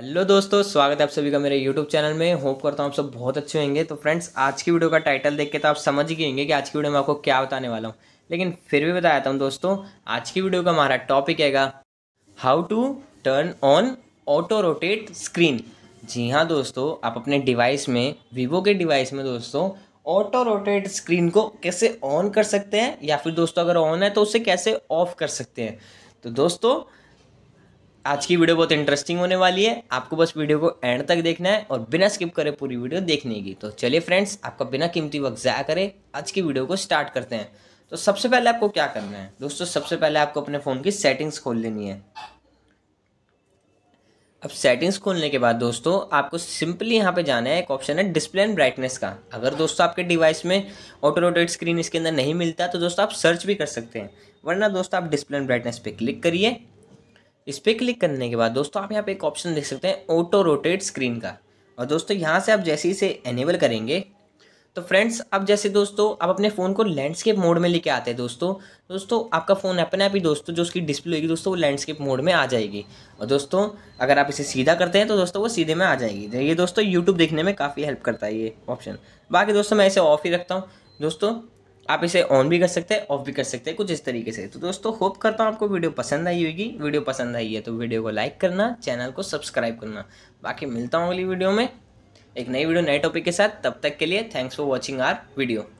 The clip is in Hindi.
हेलो दोस्तों स्वागत है आप सभी का मेरे यूट्यूब चैनल में होप करता हूँ आप सब बहुत अच्छे होंगे तो फ्रेंड्स आज की वीडियो का टाइटल देख के तो आप समझ ही होंगे कि आज की वीडियो में आपको क्या बताने वाला हूँ लेकिन फिर भी बता देता हूँ दोस्तों आज की वीडियो का हमारा टॉपिक हैगा how to turn on auto rotate screen जी हाँ दोस्तों आप अपने डिवाइस में वीवो के डिवाइस में दोस्तों ऑटो रोटेट स्क्रीन को कैसे ऑन कर सकते हैं या फिर दोस्तों अगर ऑन है तो उसे कैसे ऑफ कर सकते हैं तो दोस्तों आज की वीडियो बहुत इंटरेस्टिंग होने वाली है आपको बस वीडियो को एंड तक देखना है और बिना स्किप करे पूरी वीडियो देखने की तो चलिए फ्रेंड्स आपका बिना कीमती वक्त ज़ाया करे आज की वीडियो को स्टार्ट करते हैं तो सबसे पहले आपको क्या करना है दोस्तों सबसे पहले आपको अपने फ़ोन की सेटिंग्स खोल लेनी है अब सेटिंग्स खोलने के बाद दोस्तों आपको सिंपली यहाँ पे जाना है एक ऑप्शन है डिस्प्ले एंड ब्राइटनेस का अगर दोस्तों आपके डिवाइस में ऑटो रोटेट स्क्रीन इसके अंदर नहीं मिलता तो दोस्तों आप सर्च भी कर सकते हैं वरना दोस्तों आप डिस्प्ले एंड ब्राइटनेस पे क्लिक करिए इस पर क्लिक करने के बाद दोस्तों आप यहाँ पे एक ऑप्शन देख सकते हैं ऑटो रोटेट स्क्रीन का और दोस्तों यहाँ से आप जैसे ही इसे एनेबल करेंगे तो फ्रेंड्स अब जैसे दोस्तों आप अपने फ़ोन को लैंडस्केप मोड में लेके आते हैं दोस्तों दोस्तों आपका फ़ोन अपने आप ही दोस्तों जो उसकी डिस्प्ले होगी दोस्तों वो लैंडस्केप मोड में आ जाएगी और दोस्तों अगर आप इसे सीधा करते हैं तो दोस्तों वो सीधे में आ जाएगी तो ये दोस्तों यूट्यूब देखने में काफ़ी हेल्प करता है ये ऑप्शन बाकी दोस्तों मैं इसे ऑफ ही रखता हूँ दोस्तों आप इसे ऑन भी कर सकते हैं ऑफ भी कर सकते हैं कुछ इस तरीके से तो दोस्तों होप करता हूँ आपको वीडियो पसंद आई होगी वीडियो पसंद आई है तो वीडियो को लाइक करना चैनल को सब्सक्राइब करना बाकी मिलता हूँ अगली वीडियो में एक नई वीडियो नए टॉपिक के साथ तब तक के लिए thanks for watching our video